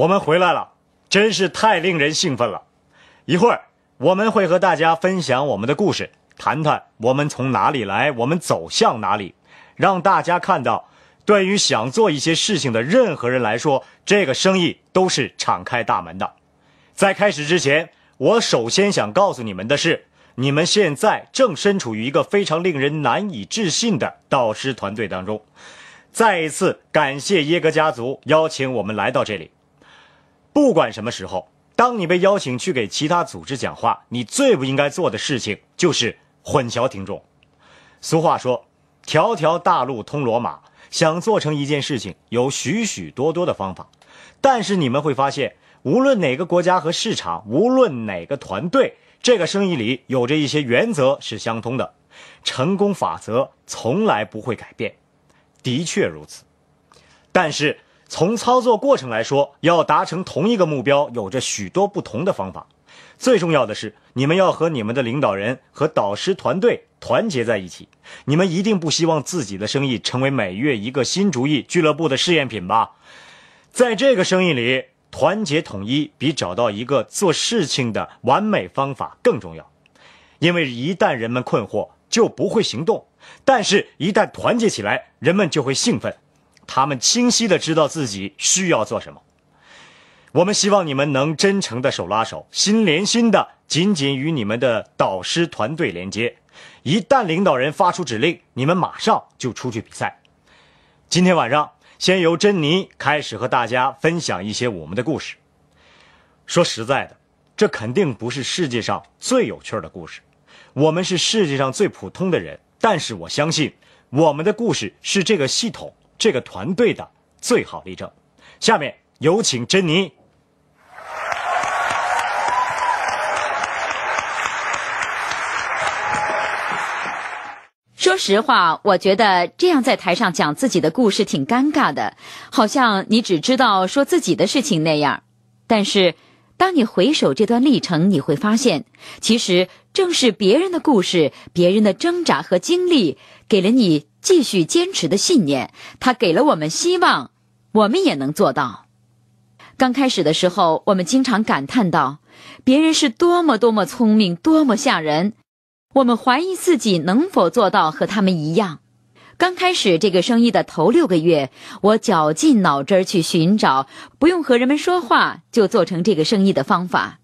我们回来了，真是太令人兴奋了！一会儿我们会和大家分享我们的故事，谈谈我们从哪里来，我们走向哪里，让大家看到，对于想做一些事情的任何人来说，这个生意都是敞开大门的。在开始之前，我首先想告诉你们的是，你们现在正身处于一个非常令人难以置信的导师团队当中。再一次感谢耶格家族邀请我们来到这里。不管什么时候，当你被邀请去给其他组织讲话，你最不应该做的事情就是混淆听众。俗话说：“条条大路通罗马。”想做成一件事情，有许许多多的方法。但是你们会发现，无论哪个国家和市场，无论哪个团队，这个生意里有着一些原则是相通的。成功法则从来不会改变，的确如此。但是。从操作过程来说，要达成同一个目标，有着许多不同的方法。最重要的是，你们要和你们的领导人和导师团队团结在一起。你们一定不希望自己的生意成为每月一个新主意俱乐部的试验品吧？在这个生意里，团结统一比找到一个做事情的完美方法更重要，因为一旦人们困惑，就不会行动；但是，一旦团结起来，人们就会兴奋。他们清晰的知道自己需要做什么。我们希望你们能真诚的手拉手、心连心的，紧紧与你们的导师团队连接。一旦领导人发出指令，你们马上就出去比赛。今天晚上先由珍妮开始和大家分享一些我们的故事。说实在的，这肯定不是世界上最有趣的故事。我们是世界上最普通的人，但是我相信我们的故事是这个系统。这个团队的最好例证。下面有请珍妮。说实话，我觉得这样在台上讲自己的故事挺尴尬的，好像你只知道说自己的事情那样。但是，当你回首这段历程，你会发现，其实正是别人的故事、别人的挣扎和经历。给了你继续坚持的信念，他给了我们希望，我们也能做到。刚开始的时候，我们经常感叹道：“别人是多么多么聪明，多么吓人。”我们怀疑自己能否做到和他们一样。刚开始这个生意的头六个月，我绞尽脑汁儿去寻找不用和人们说话就做成这个生意的方法。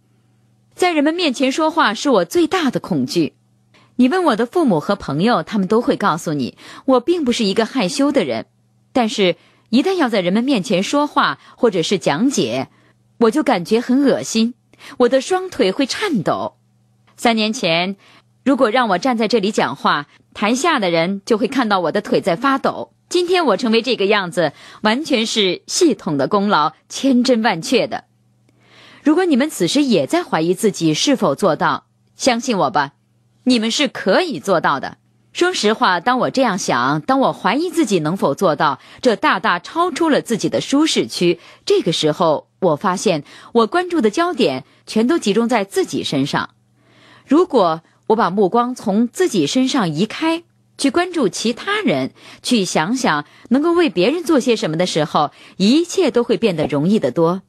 在人们面前说话是我最大的恐惧。你问我的父母和朋友，他们都会告诉你，我并不是一个害羞的人。但是，一旦要在人们面前说话或者是讲解，我就感觉很恶心，我的双腿会颤抖。三年前，如果让我站在这里讲话，台下的人就会看到我的腿在发抖。今天我成为这个样子，完全是系统的功劳，千真万确的。如果你们此时也在怀疑自己是否做到，相信我吧。你们是可以做到的。说实话，当我这样想，当我怀疑自己能否做到，这大大超出了自己的舒适区。这个时候，我发现我关注的焦点全都集中在自己身上。如果我把目光从自己身上移开，去关注其他人，去想想能够为别人做些什么的时候，一切都会变得容易得多。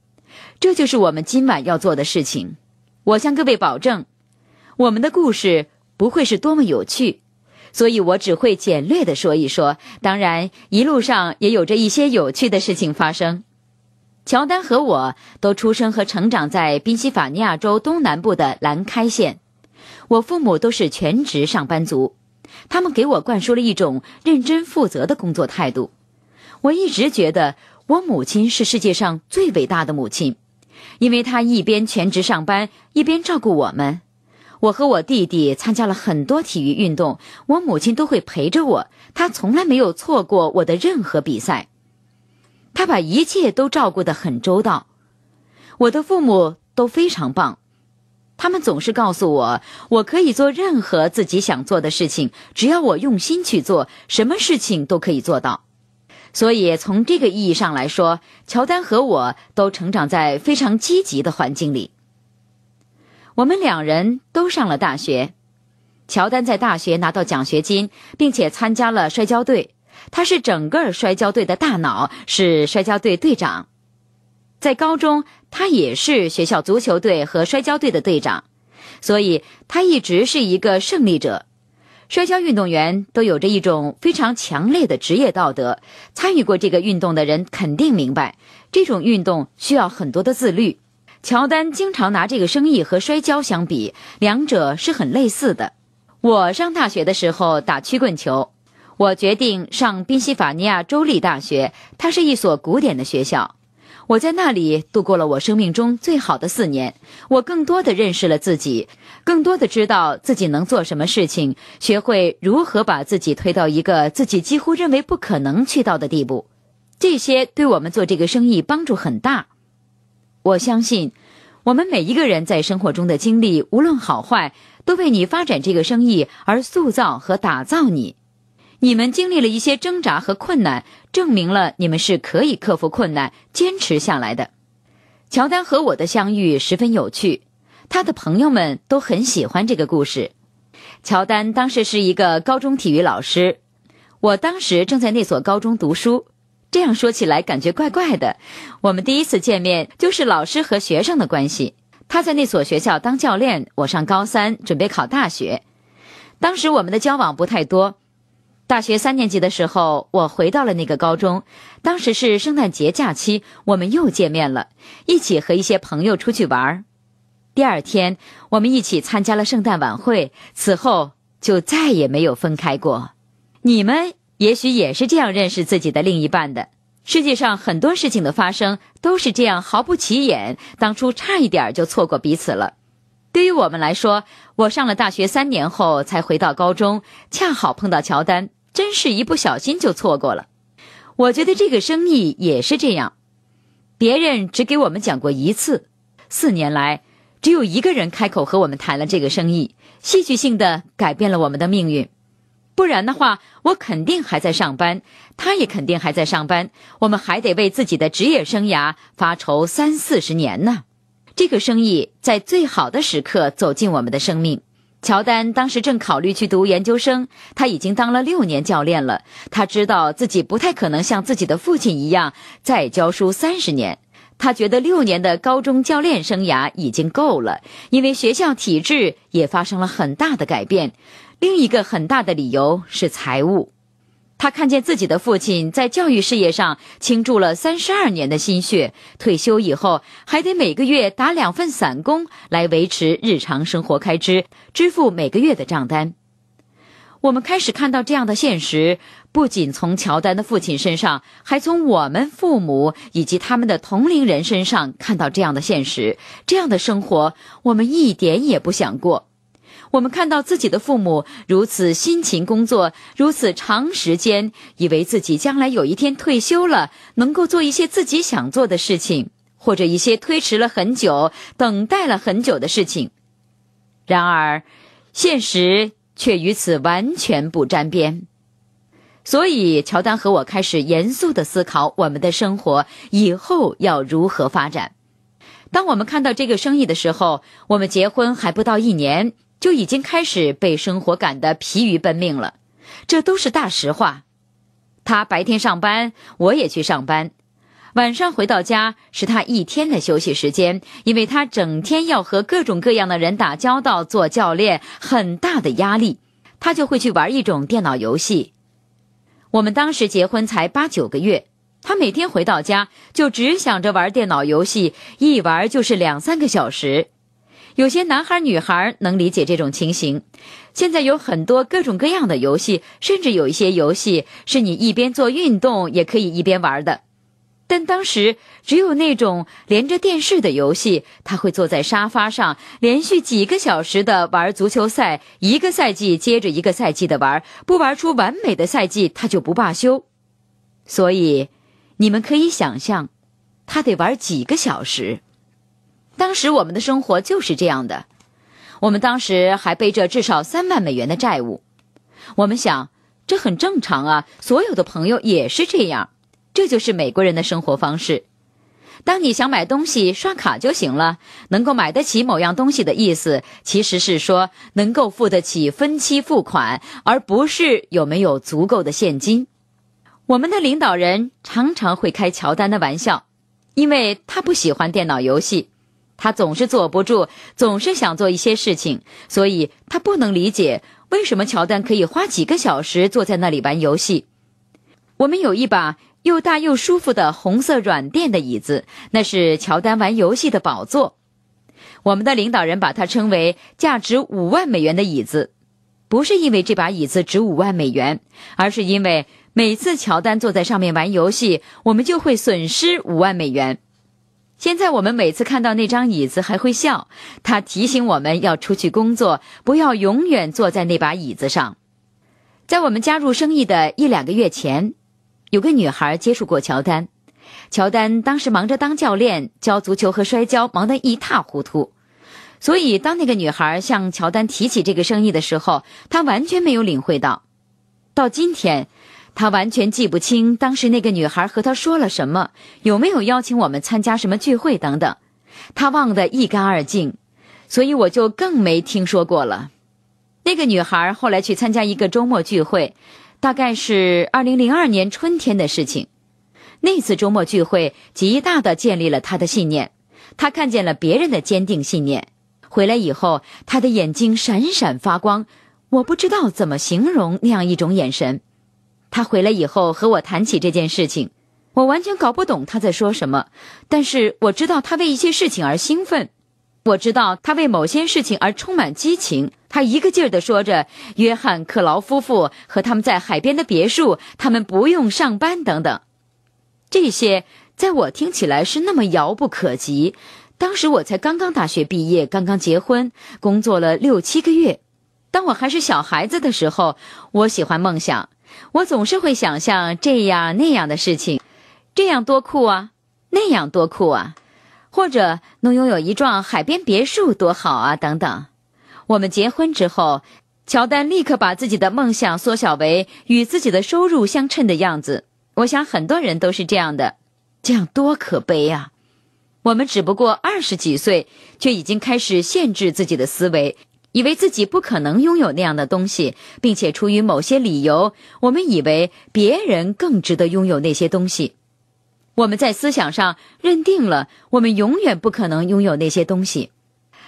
这就是我们今晚要做的事情。我向各位保证，我们的故事。不会是多么有趣，所以我只会简略的说一说。当然，一路上也有着一些有趣的事情发生。乔丹和我都出生和成长在宾夕法尼亚州东南部的兰开县，我父母都是全职上班族，他们给我灌输了一种认真负责的工作态度。我一直觉得我母亲是世界上最伟大的母亲，因为她一边全职上班，一边照顾我们。我和我弟弟参加了很多体育运动，我母亲都会陪着我，她从来没有错过我的任何比赛，她把一切都照顾得很周到。我的父母都非常棒，他们总是告诉我，我可以做任何自己想做的事情，只要我用心去做，什么事情都可以做到。所以从这个意义上来说，乔丹和我都成长在非常积极的环境里。我们两人都上了大学，乔丹在大学拿到奖学金，并且参加了摔跤队。他是整个摔跤队的大脑，是摔跤队队长。在高中，他也是学校足球队和摔跤队的队长，所以他一直是一个胜利者。摔跤运动员都有着一种非常强烈的职业道德，参与过这个运动的人肯定明白，这种运动需要很多的自律。乔丹经常拿这个生意和摔跤相比，两者是很类似的。我上大学的时候打曲棍球，我决定上宾夕法尼亚州立大学，它是一所古典的学校。我在那里度过了我生命中最好的四年，我更多的认识了自己，更多的知道自己能做什么事情，学会如何把自己推到一个自己几乎认为不可能去到的地步。这些对我们做这个生意帮助很大。我相信，我们每一个人在生活中的经历，无论好坏，都为你发展这个生意而塑造和打造你。你们经历了一些挣扎和困难，证明了你们是可以克服困难、坚持下来的。乔丹和我的相遇十分有趣，他的朋友们都很喜欢这个故事。乔丹当时是一个高中体育老师，我当时正在那所高中读书。这样说起来感觉怪怪的。我们第一次见面就是老师和学生的关系。他在那所学校当教练，我上高三准备考大学。当时我们的交往不太多。大学三年级的时候，我回到了那个高中。当时是圣诞节假期，我们又见面了，一起和一些朋友出去玩儿。第二天，我们一起参加了圣诞晚会。此后就再也没有分开过。你们？也许也是这样认识自己的另一半的。世界上很多事情的发生都是这样毫不起眼，当初差一点就错过彼此了。对于我们来说，我上了大学三年后才回到高中，恰好碰到乔丹，真是一不小心就错过了。我觉得这个生意也是这样，别人只给我们讲过一次，四年来只有一个人开口和我们谈了这个生意，戏剧性的改变了我们的命运。不然的话，我肯定还在上班，他也肯定还在上班，我们还得为自己的职业生涯发愁三四十年呢。这个生意在最好的时刻走进我们的生命。乔丹当时正考虑去读研究生，他已经当了六年教练了。他知道自己不太可能像自己的父亲一样再教书三十年，他觉得六年的高中教练生涯已经够了，因为学校体制也发生了很大的改变。另一个很大的理由是财务。他看见自己的父亲在教育事业上倾注了三十二年的心血，退休以后还得每个月打两份散工来维持日常生活开支，支付每个月的账单。我们开始看到这样的现实，不仅从乔丹的父亲身上，还从我们父母以及他们的同龄人身上看到这样的现实。这样的生活，我们一点也不想过。我们看到自己的父母如此辛勤工作，如此长时间，以为自己将来有一天退休了，能够做一些自己想做的事情，或者一些推迟了很久、等待了很久的事情。然而，现实却与此完全不沾边。所以，乔丹和我开始严肃地思考我们的生活以后要如何发展。当我们看到这个生意的时候，我们结婚还不到一年。就已经开始被生活赶得疲于奔命了，这都是大实话。他白天上班，我也去上班，晚上回到家是他一天的休息时间，因为他整天要和各种各样的人打交道，做教练很大的压力，他就会去玩一种电脑游戏。我们当时结婚才八九个月，他每天回到家就只想着玩电脑游戏，一玩就是两三个小时。有些男孩女孩能理解这种情形。现在有很多各种各样的游戏，甚至有一些游戏是你一边做运动也可以一边玩的。但当时只有那种连着电视的游戏，他会坐在沙发上连续几个小时的玩足球赛，一个赛季接着一个赛季的玩，不玩出完美的赛季他就不罢休。所以，你们可以想象，他得玩几个小时。当时我们的生活就是这样的，我们当时还背着至少三万美元的债务。我们想，这很正常啊，所有的朋友也是这样，这就是美国人的生活方式。当你想买东西，刷卡就行了。能够买得起某样东西的意思，其实是说能够付得起分期付款，而不是有没有足够的现金。我们的领导人常常会开乔丹的玩笑，因为他不喜欢电脑游戏。他总是坐不住，总是想做一些事情，所以他不能理解为什么乔丹可以花几个小时坐在那里玩游戏。我们有一把又大又舒服的红色软垫的椅子，那是乔丹玩游戏的宝座。我们的领导人把它称为价值五万美元的椅子，不是因为这把椅子值五万美元，而是因为每次乔丹坐在上面玩游戏，我们就会损失五万美元。现在我们每次看到那张椅子还会笑，他提醒我们要出去工作，不要永远坐在那把椅子上。在我们加入生意的一两个月前，有个女孩接触过乔丹，乔丹当时忙着当教练教足球和摔跤，忙得一塌糊涂，所以当那个女孩向乔丹提起这个生意的时候，他完全没有领会到。到今天。他完全记不清当时那个女孩和他说了什么，有没有邀请我们参加什么聚会等等，他忘得一干二净，所以我就更没听说过了。那个女孩后来去参加一个周末聚会，大概是二零零二年春天的事情。那次周末聚会极大地建立了他的信念，他看见了别人的坚定信念，回来以后他的眼睛闪闪发光，我不知道怎么形容那样一种眼神。他回来以后和我谈起这件事情，我完全搞不懂他在说什么，但是我知道他为一些事情而兴奋，我知道他为某些事情而充满激情。他一个劲儿地说着约翰·克劳夫妇和他们在海边的别墅，他们不用上班等等。这些在我听起来是那么遥不可及。当时我才刚刚大学毕业，刚刚结婚，工作了六七个月。当我还是小孩子的时候，我喜欢梦想。我总是会想象这样那样的事情，这样多酷啊，那样多酷啊，或者能拥有一幢海边别墅多好啊，等等。我们结婚之后，乔丹立刻把自己的梦想缩小为与自己的收入相称的样子。我想很多人都是这样的，这样多可悲啊！我们只不过二十几岁，却已经开始限制自己的思维。以为自己不可能拥有那样的东西，并且出于某些理由，我们以为别人更值得拥有那些东西。我们在思想上认定了我们永远不可能拥有那些东西。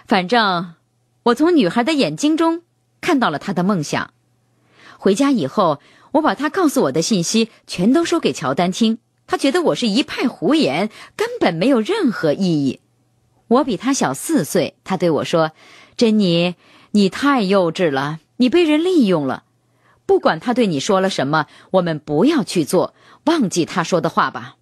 反正，我从女孩的眼睛中看到了她的梦想。回家以后，我把她告诉我的信息全都说给乔丹听。他觉得我是一派胡言，根本没有任何意义。我比他小四岁，他对我说。珍妮，你太幼稚了，你被人利用了。不管他对你说了什么，我们不要去做，忘记他说的话吧。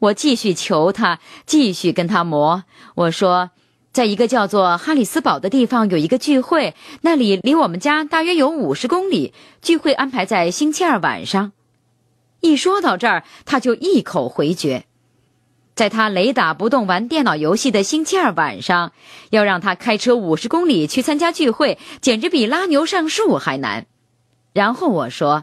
我继续求他，继续跟他磨。我说，在一个叫做哈里斯堡的地方有一个聚会，那里离我们家大约有五十公里。聚会安排在星期二晚上。一说到这儿，他就一口回绝。在他雷打不动玩电脑游戏的星期二晚上，要让他开车五十公里去参加聚会，简直比拉牛上树还难。然后我说：“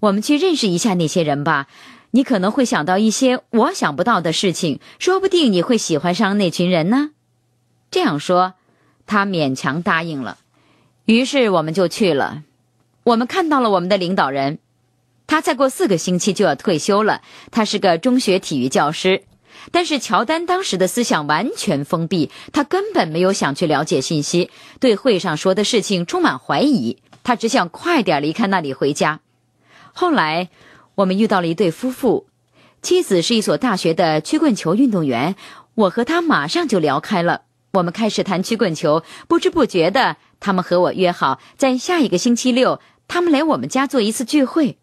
我们去认识一下那些人吧，你可能会想到一些我想不到的事情，说不定你会喜欢上那群人呢。”这样说，他勉强答应了。于是我们就去了。我们看到了我们的领导人，他再过四个星期就要退休了。他是个中学体育教师。但是乔丹当时的思想完全封闭，他根本没有想去了解信息，对会上说的事情充满怀疑。他只想快点离开那里回家。后来，我们遇到了一对夫妇，妻子是一所大学的曲棍球运动员，我和他马上就聊开了。我们开始谈曲棍球，不知不觉的，他们和我约好在下一个星期六他们来我们家做一次聚会。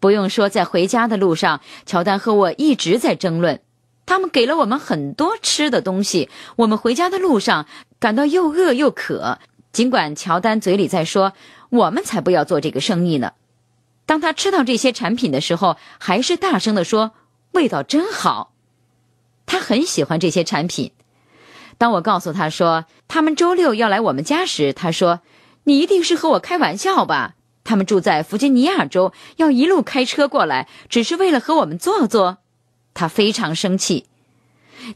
不用说，在回家的路上，乔丹和我一直在争论。他们给了我们很多吃的东西，我们回家的路上感到又饿又渴。尽管乔丹嘴里在说“我们才不要做这个生意呢”，当他吃到这些产品的时候，还是大声的说：“味道真好。”他很喜欢这些产品。当我告诉他说他们周六要来我们家时，他说：“你一定是和我开玩笑吧？他们住在弗吉尼亚州，要一路开车过来，只是为了和我们坐坐。”他非常生气。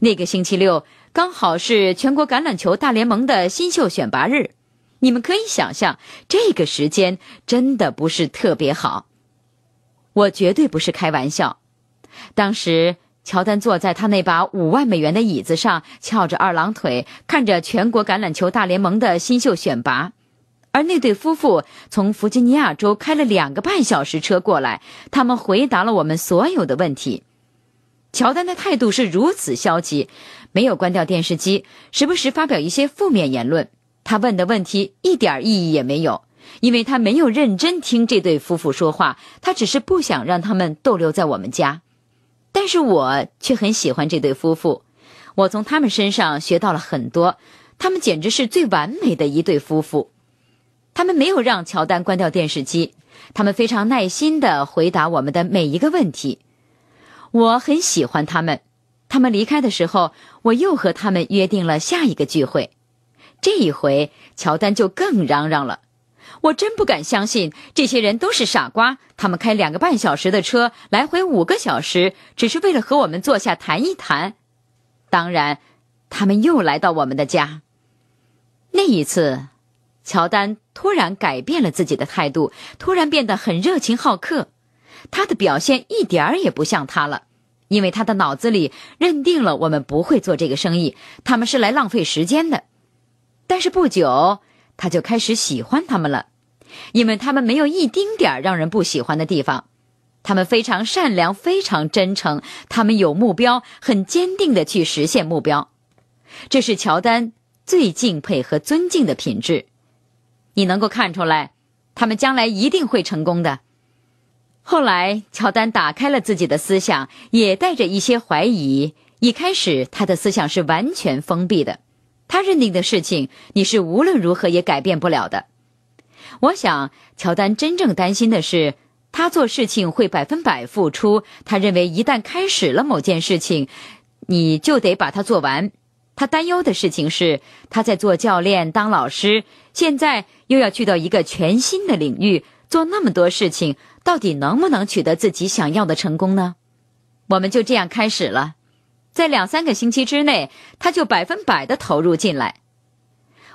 那个星期六刚好是全国橄榄球大联盟的新秀选拔日，你们可以想象，这个时间真的不是特别好。我绝对不是开玩笑。当时乔丹坐在他那把五万美元的椅子上，翘着二郎腿，看着全国橄榄球大联盟的新秀选拔，而那对夫妇从弗吉尼亚州开了两个半小时车过来，他们回答了我们所有的问题。乔丹的态度是如此消极，没有关掉电视机，时不时发表一些负面言论。他问的问题一点儿意义也没有，因为他没有认真听这对夫妇说话。他只是不想让他们逗留在我们家，但是我却很喜欢这对夫妇。我从他们身上学到了很多，他们简直是最完美的一对夫妇。他们没有让乔丹关掉电视机，他们非常耐心地回答我们的每一个问题。我很喜欢他们，他们离开的时候，我又和他们约定了下一个聚会。这一回，乔丹就更嚷嚷了。我真不敢相信，这些人都是傻瓜。他们开两个半小时的车，来回五个小时，只是为了和我们坐下谈一谈。当然，他们又来到我们的家。那一次，乔丹突然改变了自己的态度，突然变得很热情好客。他的表现一点儿也不像他了，因为他的脑子里认定了我们不会做这个生意，他们是来浪费时间的。但是不久，他就开始喜欢他们了，因为他们没有一丁点儿让人不喜欢的地方，他们非常善良，非常真诚，他们有目标，很坚定的去实现目标。这是乔丹最敬佩和尊敬的品质。你能够看出来，他们将来一定会成功的。后来，乔丹打开了自己的思想，也带着一些怀疑。一开始，他的思想是完全封闭的，他认定的事情，你是无论如何也改变不了的。我想，乔丹真正担心的是，他做事情会百分百付出。他认为，一旦开始了某件事情，你就得把它做完。他担忧的事情是，他在做教练、当老师，现在又要去到一个全新的领域，做那么多事情。到底能不能取得自己想要的成功呢？我们就这样开始了，在两三个星期之内，他就百分百的投入进来。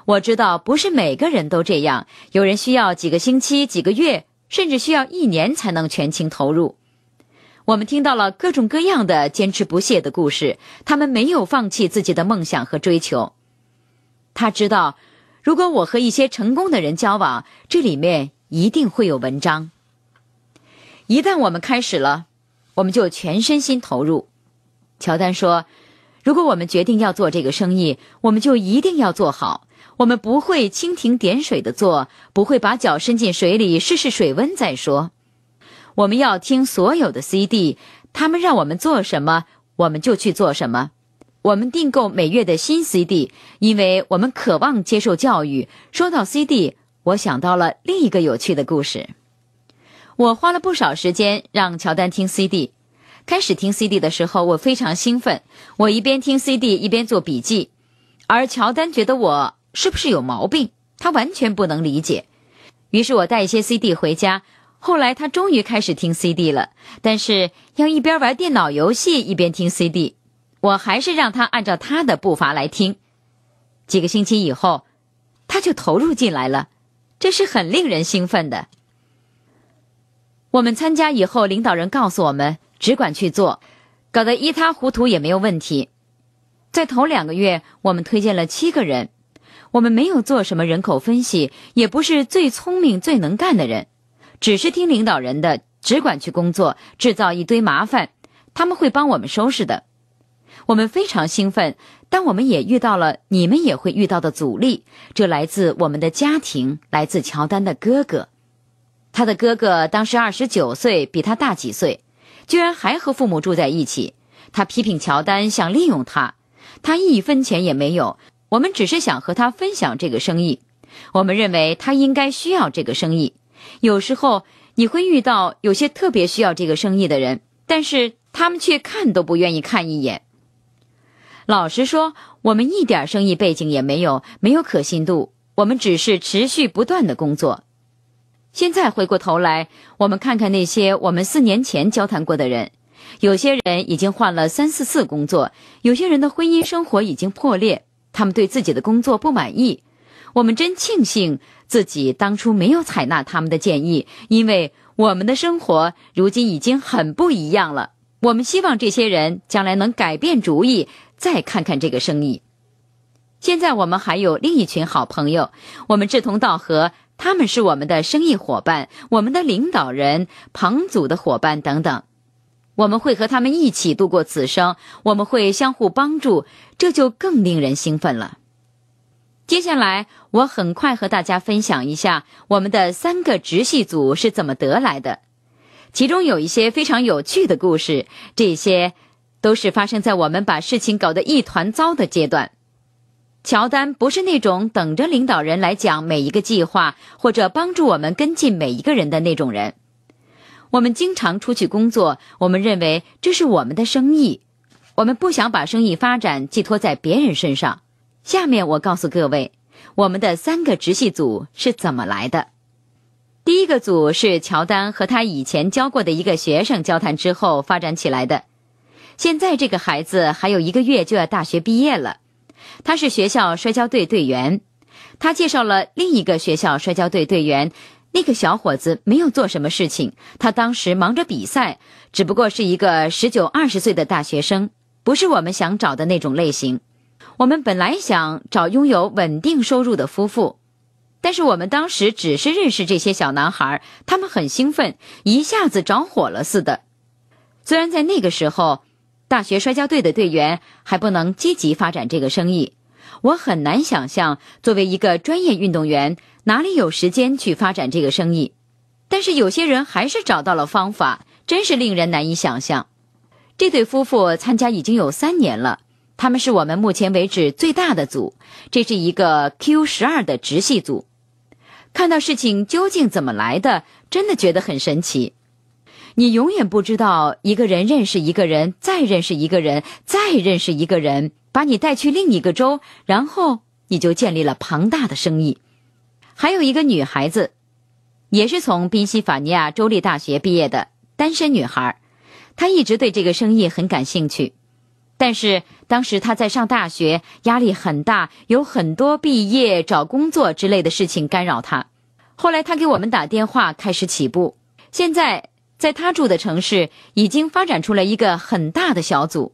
我知道不是每个人都这样，有人需要几个星期、几个月，甚至需要一年才能全情投入。我们听到了各种各样的坚持不懈的故事，他们没有放弃自己的梦想和追求。他知道，如果我和一些成功的人交往，这里面一定会有文章。一旦我们开始了，我们就全身心投入。乔丹说：“如果我们决定要做这个生意，我们就一定要做好。我们不会蜻蜓点水的做，不会把脚伸进水里试试水温再说。我们要听所有的 CD，他们让我们做什么，我们就去做什么。我们订购每月的新 CD，因为我们渴望接受教育。说到 CD，我想到了另一个有趣的故事。”我花了不少时间让乔丹听 CD。开始听 CD 的时候，我非常兴奋，我一边听 CD 一边做笔记，而乔丹觉得我是不是有毛病，他完全不能理解。于是我带一些 CD 回家，后来他终于开始听 CD 了，但是要一边玩电脑游戏一边听 CD，我还是让他按照他的步伐来听。几个星期以后，他就投入进来了，这是很令人兴奋的。我们参加以后，领导人告诉我们，只管去做，搞得一塌糊涂也没有问题。在头两个月，我们推荐了七个人，我们没有做什么人口分析，也不是最聪明、最能干的人，只是听领导人的，只管去工作，制造一堆麻烦，他们会帮我们收拾的。我们非常兴奋，但我们也遇到了你们也会遇到的阻力，这来自我们的家庭，来自乔丹的哥哥。他的哥哥当时二十九岁，比他大几岁，居然还和父母住在一起。他批评乔丹想利用他，他一分钱也没有。我们只是想和他分享这个生意，我们认为他应该需要这个生意。有时候你会遇到有些特别需要这个生意的人，但是他们却看都不愿意看一眼。老实说，我们一点生意背景也没有，没有可信度。我们只是持续不断的工作。现在回过头来，我们看看那些我们四年前交谈过的人，有些人已经换了三四次工作，有些人的婚姻生活已经破裂，他们对自己的工作不满意。我们真庆幸自己当初没有采纳他们的建议，因为我们的生活如今已经很不一样了。我们希望这些人将来能改变主意，再看看这个生意。现在我们还有另一群好朋友，我们志同道合。他们是我们的生意伙伴，我们的领导人、旁组的伙伴等等，我们会和他们一起度过此生，我们会相互帮助，这就更令人兴奋了。接下来，我很快和大家分享一下我们的三个直系组是怎么得来的，其中有一些非常有趣的故事，这些都是发生在我们把事情搞得一团糟的阶段。乔丹不是那种等着领导人来讲每一个计划，或者帮助我们跟进每一个人的那种人。我们经常出去工作，我们认为这是我们的生意，我们不想把生意发展寄托在别人身上。下面我告诉各位，我们的三个直系组是怎么来的。第一个组是乔丹和他以前教过的一个学生交谈之后发展起来的。现在这个孩子还有一个月就要大学毕业了。他是学校摔跤队队员，他介绍了另一个学校摔跤队队员。那个小伙子没有做什么事情，他当时忙着比赛，只不过是一个十九二十岁的大学生，不是我们想找的那种类型。我们本来想找拥有稳定收入的夫妇，但是我们当时只是认识这些小男孩，他们很兴奋，一下子着火了似的。虽然在那个时候。大学摔跤队的队员还不能积极发展这个生意，我很难想象作为一个专业运动员哪里有时间去发展这个生意。但是有些人还是找到了方法，真是令人难以想象。这对夫妇参加已经有三年了，他们是我们目前为止最大的组，这是一个 Q 十二的直系组。看到事情究竟怎么来的，真的觉得很神奇。你永远不知道一个人认识一个人，再认识一个人，再认识一个人，把你带去另一个州，然后你就建立了庞大的生意。还有一个女孩子，也是从宾夕法尼亚州立大学毕业的单身女孩，她一直对这个生意很感兴趣，但是当时她在上大学，压力很大，有很多毕业找工作之类的事情干扰她。后来她给我们打电话，开始起步，现在。在他住的城市，已经发展出了一个很大的小组。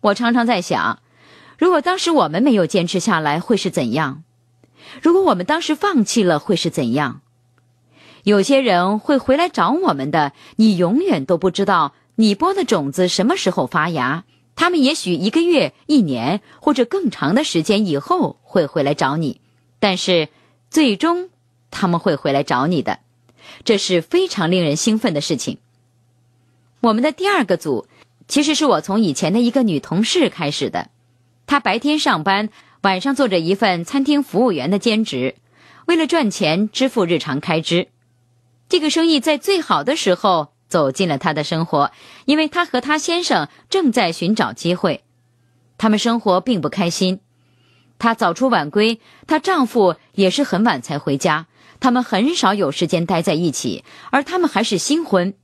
我常常在想，如果当时我们没有坚持下来，会是怎样？如果我们当时放弃了，会是怎样？有些人会回来找我们的，你永远都不知道你播的种子什么时候发芽。他们也许一个月、一年或者更长的时间以后会回来找你，但是最终他们会回来找你的。这是非常令人兴奋的事情。我们的第二个组，其实是我从以前的一个女同事开始的。她白天上班，晚上做着一份餐厅服务员的兼职，为了赚钱支付日常开支。这个生意在最好的时候走进了她的生活，因为她和她先生正在寻找机会。他们生活并不开心，她早出晚归，她丈夫也是很晚才回家。他们很少有时间待在一起，而他们还是新婚。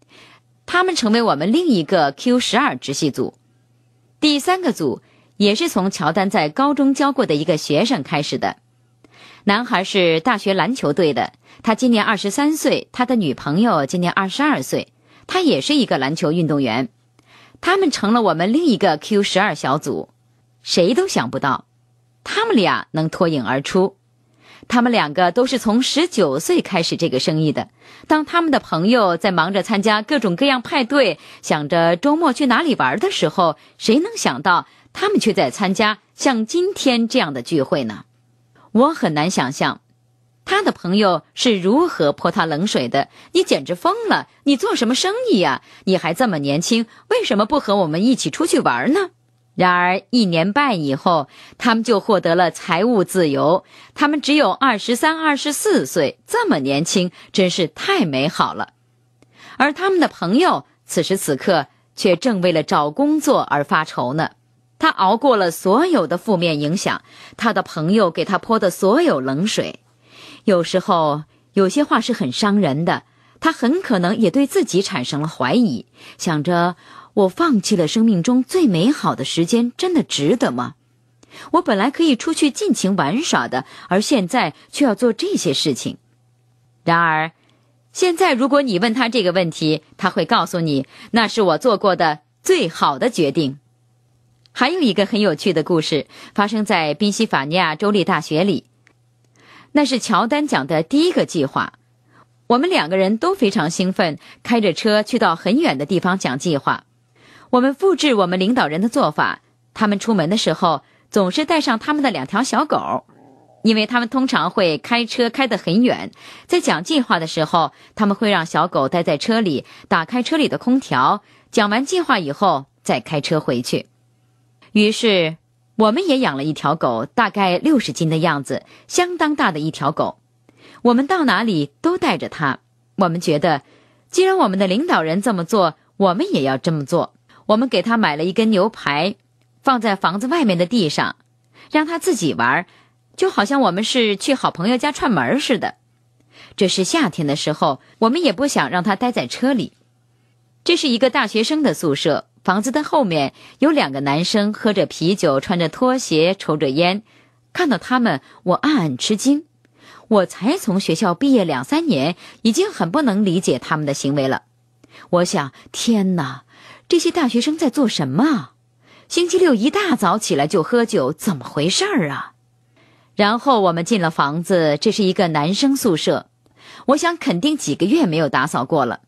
他们成为我们另一个 Q 十二直系组。第三个组也是从乔丹在高中教过的一个学生开始的。男孩是大学篮球队的，他今年二十三岁，他的女朋友今年二十二岁，他也是一个篮球运动员。他们成了我们另一个 Q 十二小组。谁都想不到，他们俩能脱颖而出。他们两个都是从十九岁开始这个生意的。当他们的朋友在忙着参加各种各样派对，想着周末去哪里玩的时候，谁能想到他们却在参加像今天这样的聚会呢？我很难想象，他的朋友是如何泼他冷水的。你简直疯了！你做什么生意呀？你还这么年轻，为什么不和我们一起出去玩呢？然而，一年半以后，他们就获得了财务自由。他们只有二十三、二十四岁，这么年轻，真是太美好了。而他们的朋友此时此刻却正为了找工作而发愁呢。他熬过了所有的负面影响，他的朋友给他泼的所有冷水。有时候，有些话是很伤人的。他很可能也对自己产生了怀疑，想着。我放弃了生命中最美好的时间，真的值得吗？我本来可以出去尽情玩耍的，而现在却要做这些事情。然而，现在如果你问他这个问题，他会告诉你，那是我做过的最好的决定。还有一个很有趣的故事，发生在宾夕法尼亚州立大学里。那是乔丹讲的第一个计划，我们两个人都非常兴奋，开着车去到很远的地方讲计划。我们复制我们领导人的做法。他们出门的时候总是带上他们的两条小狗，因为他们通常会开车开得很远。在讲计划的时候，他们会让小狗待在车里，打开车里的空调。讲完计划以后，再开车回去。于是，我们也养了一条狗，大概六十斤的样子，相当大的一条狗。我们到哪里都带着它。我们觉得，既然我们的领导人这么做，我们也要这么做。我们给他买了一根牛排，放在房子外面的地上，让他自己玩，就好像我们是去好朋友家串门似的。这是夏天的时候，我们也不想让他待在车里。这是一个大学生的宿舍，房子的后面有两个男生喝着啤酒，穿着拖鞋，抽着烟。看到他们，我暗暗吃惊。我才从学校毕业两三年，已经很不能理解他们的行为了。我想，天哪！这些大学生在做什么？星期六一大早起来就喝酒，怎么回事儿啊？然后我们进了房子，这是一个男生宿舍，我想肯定几个月没有打扫过了。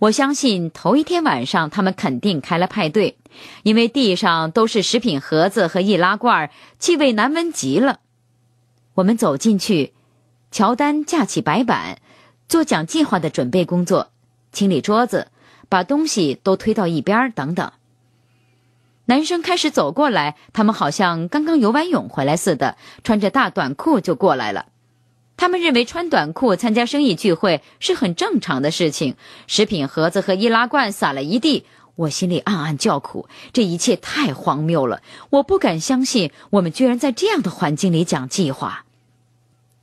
我相信头一天晚上他们肯定开了派对，因为地上都是食品盒子和易拉罐，气味难闻极了。我们走进去，乔丹架起白板，做讲计划的准备工作，清理桌子。把东西都推到一边，等等。男生开始走过来，他们好像刚刚游完泳回来似的，穿着大短裤就过来了。他们认为穿短裤参加生意聚会是很正常的事情。食品盒子和易拉罐撒了一地，我心里暗暗叫苦，这一切太荒谬了！我不敢相信，我们居然在这样的环境里讲计划。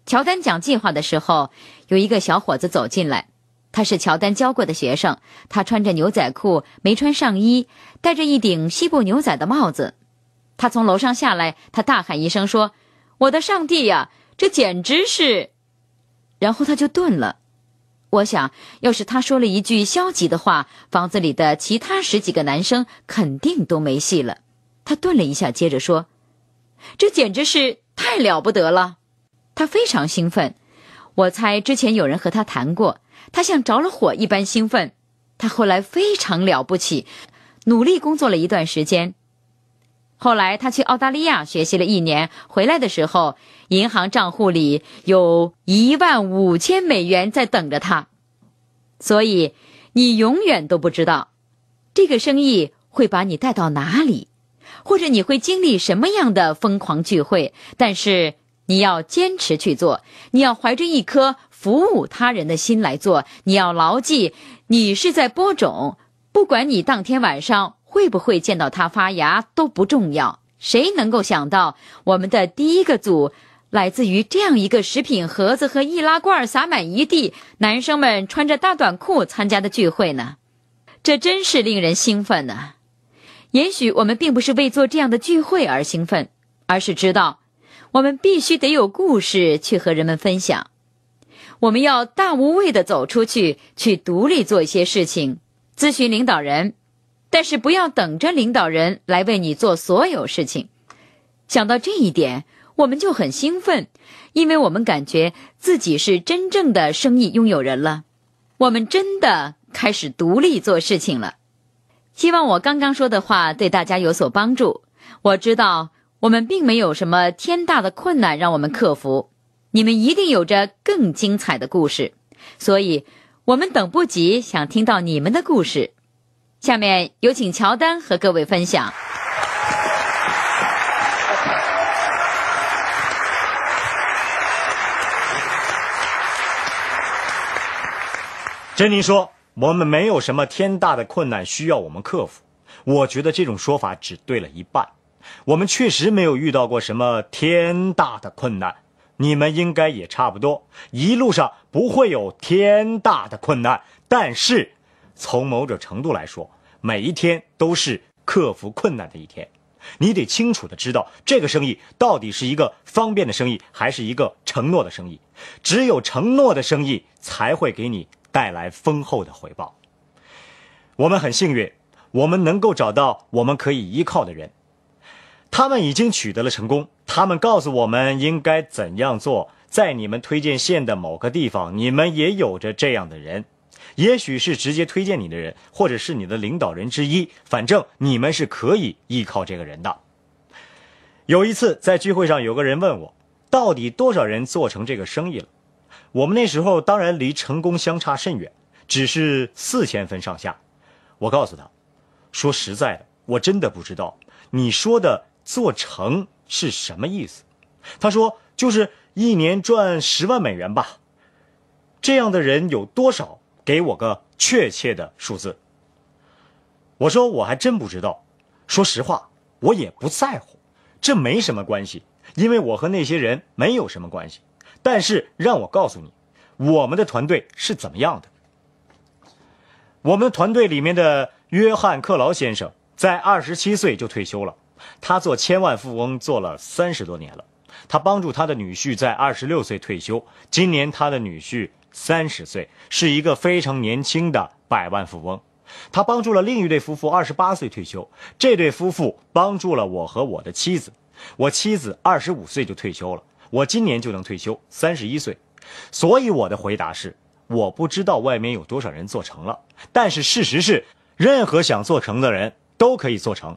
乔丹讲计划的时候，有一个小伙子走进来。他是乔丹教过的学生。他穿着牛仔裤，没穿上衣，戴着一顶西部牛仔的帽子。他从楼上下来，他大喊一声说：“我的上帝呀，这简直是！”然后他就顿了。我想要是他说了一句消极的话，房子里的其他十几个男生肯定都没戏了。他顿了一下，接着说：“这简直是太了不得了。”他非常兴奋。我猜之前有人和他谈过。他像着了火一般兴奋，他后来非常了不起，努力工作了一段时间。后来他去澳大利亚学习了一年，回来的时候，银行账户里有一万五千美元在等着他。所以，你永远都不知道，这个生意会把你带到哪里，或者你会经历什么样的疯狂聚会。但是，你要坚持去做，你要怀着一颗。服务他人的心来做，你要牢记，你是在播种。不管你当天晚上会不会见到它发芽都不重要。谁能够想到我们的第一个组，来自于这样一个食品盒子和易拉罐撒满一地，男生们穿着大短裤参加的聚会呢？这真是令人兴奋呢。也许我们并不是为做这样的聚会而兴奋，而是知道，我们必须得有故事去和人们分享。我们要大无畏的走出去，去独立做一些事情，咨询领导人，但是不要等着领导人来为你做所有事情。想到这一点，我们就很兴奋，因为我们感觉自己是真正的生意拥有人了，我们真的开始独立做事情了。希望我刚刚说的话对大家有所帮助。我知道我们并没有什么天大的困难让我们克服。你们一定有着更精彩的故事，所以我们等不及想听到你们的故事。下面有请乔丹和各位分享。珍妮说：“我们没有什么天大的困难需要我们克服。”我觉得这种说法只对了一半。我们确实没有遇到过什么天大的困难。你们应该也差不多，一路上不会有天大的困难。但是，从某种程度来说，每一天都是克服困难的一天。你得清楚的知道，这个生意到底是一个方便的生意，还是一个承诺的生意。只有承诺的生意才会给你带来丰厚的回报。我们很幸运，我们能够找到我们可以依靠的人，他们已经取得了成功。他们告诉我们应该怎样做。在你们推荐线的某个地方，你们也有着这样的人，也许是直接推荐你的人，或者是你的领导人之一。反正你们是可以依靠这个人的。有一次在聚会上，有个人问我，到底多少人做成这个生意了？我们那时候当然离成功相差甚远，只是四千分上下。我告诉他，说实在的，我真的不知道。你说的做成。是什么意思？他说：“就是一年赚十万美元吧，这样的人有多少？给我个确切的数字。”我说：“我还真不知道，说实话，我也不在乎，这没什么关系，因为我和那些人没有什么关系。但是让我告诉你，我们的团队是怎么样的。我们团队里面的约翰·克劳先生，在二十七岁就退休了。”他做千万富翁做了三十多年了，他帮助他的女婿在二十六岁退休。今年他的女婿三十岁，是一个非常年轻的百万富翁。他帮助了另一对夫妇二十八岁退休。这对夫妇帮助了我和我的妻子，我妻子二十五岁就退休了，我今年就能退休，三十一岁。所以我的回答是，我不知道外面有多少人做成了，但是事实是，任何想做成的人都可以做成。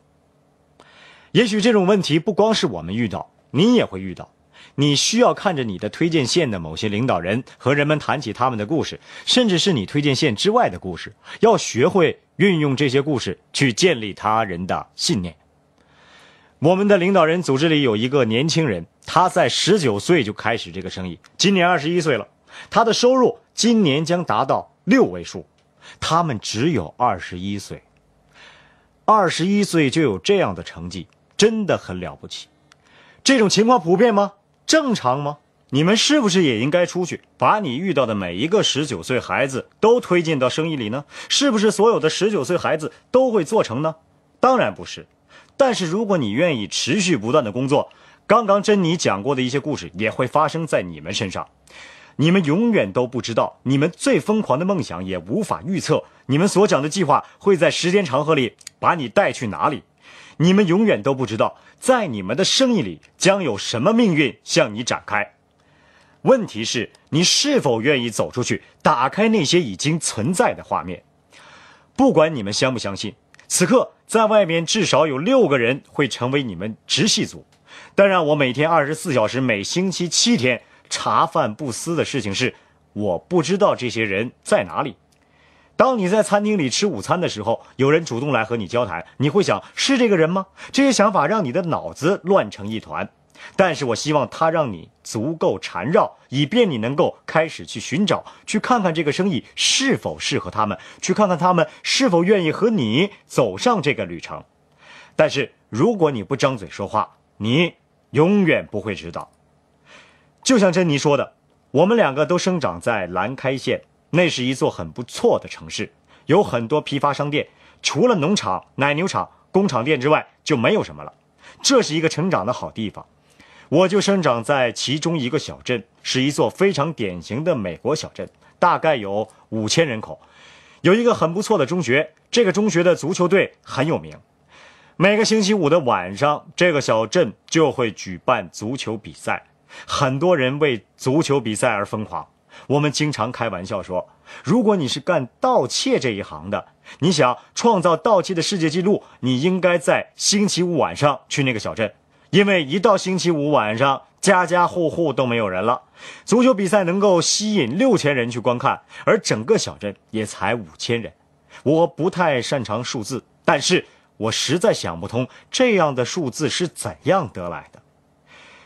也许这种问题不光是我们遇到，你也会遇到。你需要看着你的推荐线的某些领导人和人们谈起他们的故事，甚至是你推荐线之外的故事。要学会运用这些故事去建立他人的信念。我们的领导人组织里有一个年轻人，他在十九岁就开始这个生意，今年二十一岁了。他的收入今年将达到六位数。他们只有二十一岁，二十一岁就有这样的成绩。真的很了不起，这种情况普遍吗？正常吗？你们是不是也应该出去，把你遇到的每一个十九岁孩子都推进到生意里呢？是不是所有的十九岁孩子都会做成呢？当然不是。但是如果你愿意持续不断的工作，刚刚珍妮讲过的一些故事也会发生在你们身上。你们永远都不知道，你们最疯狂的梦想也无法预测，你们所讲的计划会在时间长河里把你带去哪里。你们永远都不知道，在你们的生意里将有什么命运向你展开。问题是，你是否愿意走出去，打开那些已经存在的画面？不管你们相不相信，此刻在外面至少有六个人会成为你们直系组。但让我每天二十四小时、每星期七天茶饭不思的事情是，我不知道这些人在哪里。当你在餐厅里吃午餐的时候，有人主动来和你交谈，你会想是这个人吗？这些想法让你的脑子乱成一团，但是我希望它让你足够缠绕，以便你能够开始去寻找，去看看这个生意是否适合他们，去看看他们是否愿意和你走上这个旅程。但是如果你不张嘴说话，你永远不会知道。就像珍妮说的，我们两个都生长在兰开县。那是一座很不错的城市，有很多批发商店，除了农场、奶牛场、工厂店之外，就没有什么了。这是一个成长的好地方，我就生长在其中一个小镇，是一座非常典型的美国小镇，大概有五千人口，有一个很不错的中学。这个中学的足球队很有名，每个星期五的晚上，这个小镇就会举办足球比赛，很多人为足球比赛而疯狂。我们经常开玩笑说，如果你是干盗窃这一行的，你想创造盗窃的世界纪录，你应该在星期五晚上去那个小镇，因为一到星期五晚上，家家户户都没有人了。足球比赛能够吸引六千人去观看，而整个小镇也才五千人。我不太擅长数字，但是我实在想不通这样的数字是怎样得来的。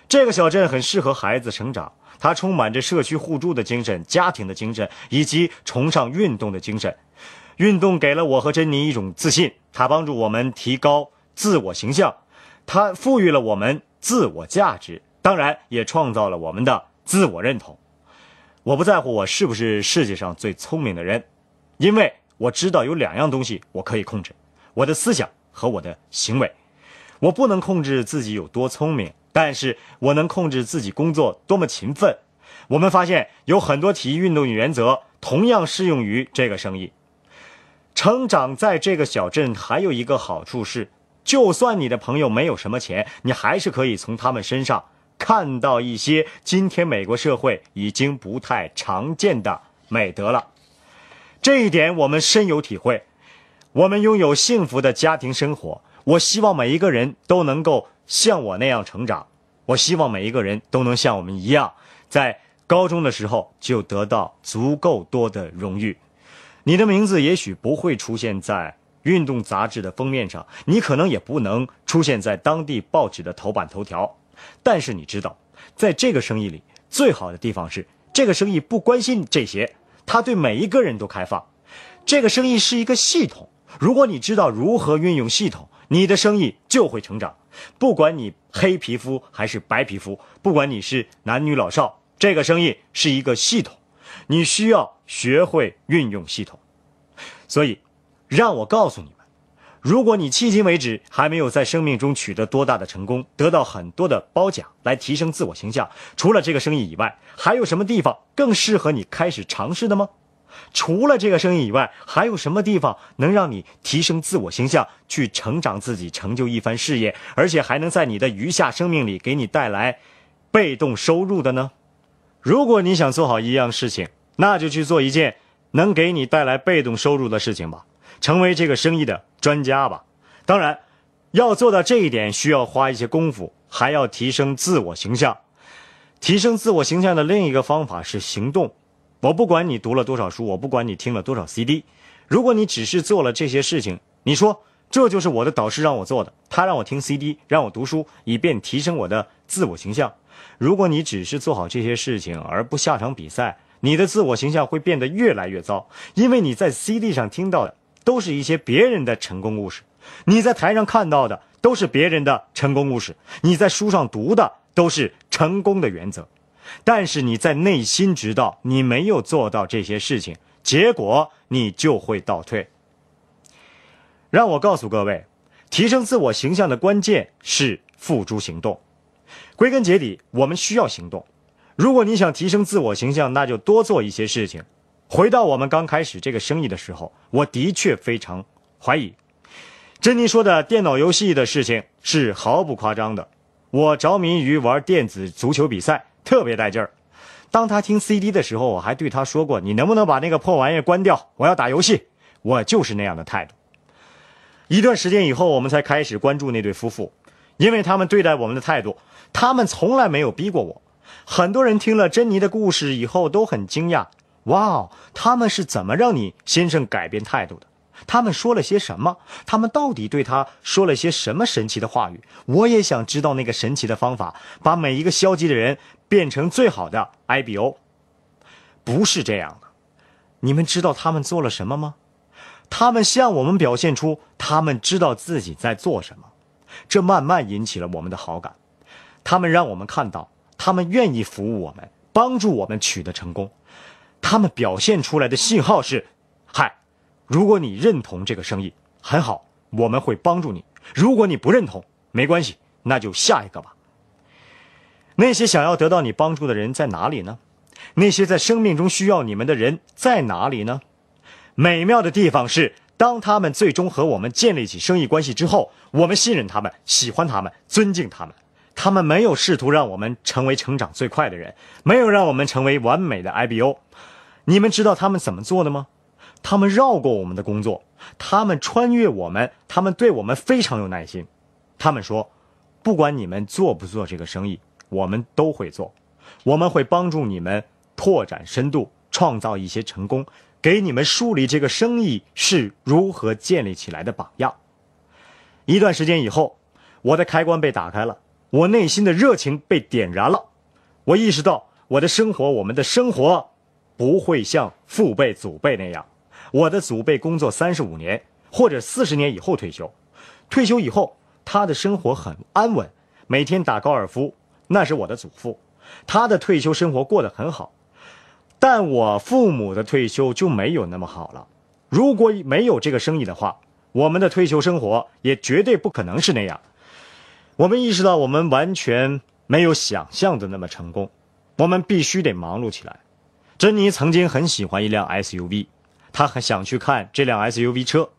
这个小镇很适合孩子成长。他充满着社区互助的精神、家庭的精神以及崇尚运动的精神。运动给了我和珍妮一种自信，它帮助我们提高自我形象，它赋予了我们自我价值，当然也创造了我们的自我认同。我不在乎我是不是世界上最聪明的人，因为我知道有两样东西我可以控制：我的思想和我的行为。我不能控制自己有多聪明。但是我能控制自己工作多么勤奋。我们发现有很多体育运动原则同样适用于这个生意。成长在这个小镇还有一个好处是，就算你的朋友没有什么钱，你还是可以从他们身上看到一些今天美国社会已经不太常见的美德了。这一点我们深有体会。我们拥有幸福的家庭生活。我希望每一个人都能够。像我那样成长，我希望每一个人都能像我们一样，在高中的时候就得到足够多的荣誉。你的名字也许不会出现在运动杂志的封面上，你可能也不能出现在当地报纸的头版头条。但是你知道，在这个生意里，最好的地方是这个生意不关心这些，他对每一个人都开放。这个生意是一个系统，如果你知道如何运用系统，你的生意就会成长。不管你黑皮肤还是白皮肤，不管你是男女老少，这个生意是一个系统，你需要学会运用系统。所以，让我告诉你们：如果你迄今为止还没有在生命中取得多大的成功，得到很多的褒奖来提升自我形象，除了这个生意以外，还有什么地方更适合你开始尝试的吗？除了这个生意以外，还有什么地方能让你提升自我形象、去成长自己、成就一番事业，而且还能在你的余下生命里给你带来被动收入的呢？如果你想做好一样事情，那就去做一件能给你带来被动收入的事情吧，成为这个生意的专家吧。当然，要做到这一点，需要花一些功夫，还要提升自我形象。提升自我形象的另一个方法是行动。我不管你读了多少书，我不管你听了多少 CD，如果你只是做了这些事情，你说这就是我的导师让我做的，他让我听 CD，让我读书，以便提升我的自我形象。如果你只是做好这些事情而不下场比赛，你的自我形象会变得越来越糟，因为你在 CD 上听到的都是一些别人的成功故事，你在台上看到的都是别人的成功故事，你在书上读的都是成功的原则。但是你在内心知道你没有做到这些事情，结果你就会倒退。让我告诉各位，提升自我形象的关键是付诸行动。归根结底，我们需要行动。如果你想提升自我形象，那就多做一些事情。回到我们刚开始这个生意的时候，我的确非常怀疑。珍妮说的电脑游戏的事情是毫不夸张的。我着迷于玩电子足球比赛。特别带劲儿，当他听 CD 的时候，我还对他说过：“你能不能把那个破玩意儿关掉？我要打游戏。”我就是那样的态度。一段时间以后，我们才开始关注那对夫妇，因为他们对待我们的态度，他们从来没有逼过我。很多人听了珍妮的故事以后都很惊讶：“哇，他们是怎么让你先生改变态度的？他们说了些什么？他们到底对他说了些什么神奇的话语？”我也想知道那个神奇的方法，把每一个消极的人。变成最好的 IBO，不是这样的。你们知道他们做了什么吗？他们向我们表现出他们知道自己在做什么，这慢慢引起了我们的好感。他们让我们看到他们愿意服务我们，帮助我们取得成功。他们表现出来的信号是：嗨，如果你认同这个生意，很好，我们会帮助你；如果你不认同，没关系，那就下一个吧。那些想要得到你帮助的人在哪里呢？那些在生命中需要你们的人在哪里呢？美妙的地方是，当他们最终和我们建立起生意关系之后，我们信任他们，喜欢他们，尊敬他们。他们没有试图让我们成为成长最快的人，没有让我们成为完美的 IBO。你们知道他们怎么做的吗？他们绕过我们的工作，他们穿越我们，他们对我们非常有耐心。他们说，不管你们做不做这个生意。我们都会做，我们会帮助你们拓展深度，创造一些成功，给你们梳理这个生意是如何建立起来的榜样。一段时间以后，我的开关被打开了，我内心的热情被点燃了，我意识到我的生活，我们的生活不会像父辈、祖辈那样。我的祖辈工作三十五年或者四十年以后退休，退休以后他的生活很安稳，每天打高尔夫。那是我的祖父，他的退休生活过得很好，但我父母的退休就没有那么好了。如果没有这个生意的话，我们的退休生活也绝对不可能是那样。我们意识到我们完全没有想象的那么成功，我们必须得忙碌起来。珍妮曾经很喜欢一辆 SUV，她很想去看这辆 SUV 车，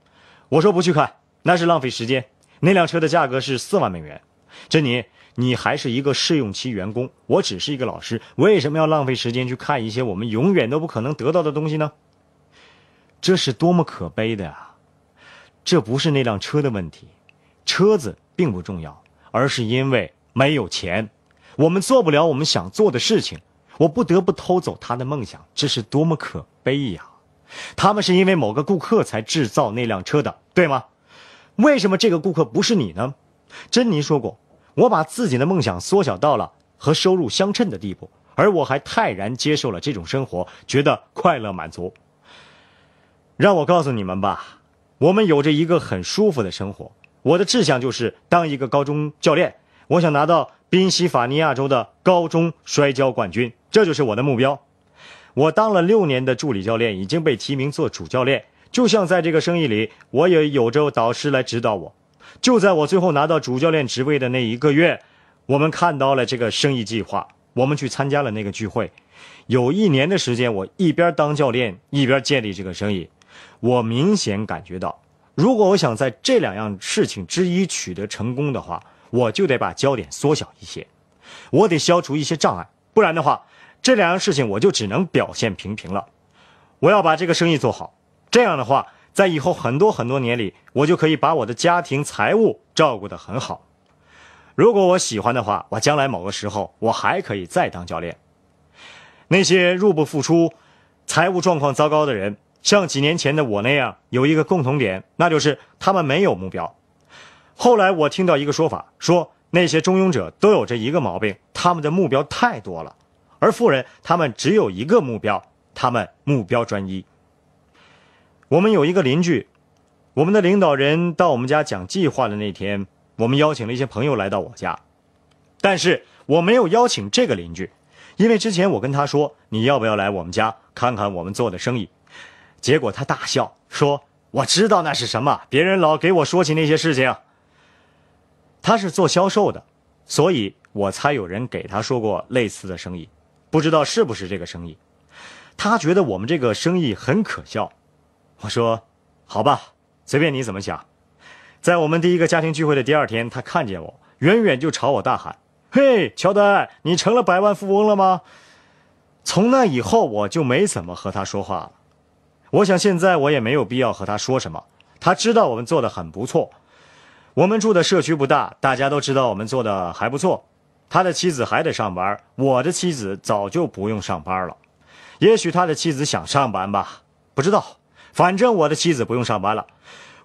我说不去看，那是浪费时间。那辆车的价格是四万美元，珍妮。你还是一个试用期员工，我只是一个老师，为什么要浪费时间去看一些我们永远都不可能得到的东西呢？这是多么可悲的啊！这不是那辆车的问题，车子并不重要，而是因为没有钱，我们做不了我们想做的事情。我不得不偷走他的梦想，这是多么可悲呀！他们是因为某个顾客才制造那辆车的，对吗？为什么这个顾客不是你呢？珍妮说过。我把自己的梦想缩小到了和收入相称的地步，而我还泰然接受了这种生活，觉得快乐满足。让我告诉你们吧，我们有着一个很舒服的生活。我的志向就是当一个高中教练，我想拿到宾夕法尼亚州的高中摔跤冠军，这就是我的目标。我当了六年的助理教练，已经被提名做主教练。就像在这个生意里，我也有着导师来指导我。就在我最后拿到主教练职位的那一个月，我们看到了这个生意计划。我们去参加了那个聚会，有一年的时间，我一边当教练一边建立这个生意。我明显感觉到，如果我想在这两样事情之一取得成功的话，我就得把焦点缩小一些，我得消除一些障碍，不然的话，这两样事情我就只能表现平平了。我要把这个生意做好，这样的话。在以后很多很多年里，我就可以把我的家庭财务照顾得很好。如果我喜欢的话，我将来某个时候，我还可以再当教练。那些入不敷出、财务状况糟糕的人，像几年前的我那样，有一个共同点，那就是他们没有目标。后来我听到一个说法，说那些中庸者都有这一个毛病，他们的目标太多了，而富人他们只有一个目标，他们目标专一。我们有一个邻居，我们的领导人到我们家讲计划的那天，我们邀请了一些朋友来到我家，但是我没有邀请这个邻居，因为之前我跟他说：“你要不要来我们家看看我们做的生意？”结果他大笑说：“我知道那是什么，别人老给我说起那些事情。”他是做销售的，所以我才有人给他说过类似的生意，不知道是不是这个生意，他觉得我们这个生意很可笑。我说：“好吧，随便你怎么想。”在我们第一个家庭聚会的第二天，他看见我，远远就朝我大喊：“嘿，乔丹，你成了百万富翁了吗？”从那以后，我就没怎么和他说话了。我想现在我也没有必要和他说什么。他知道我们做的很不错。我们住的社区不大，大家都知道我们做的还不错。他的妻子还得上班，我的妻子早就不用上班了。也许他的妻子想上班吧，不知道。反正我的妻子不用上班了，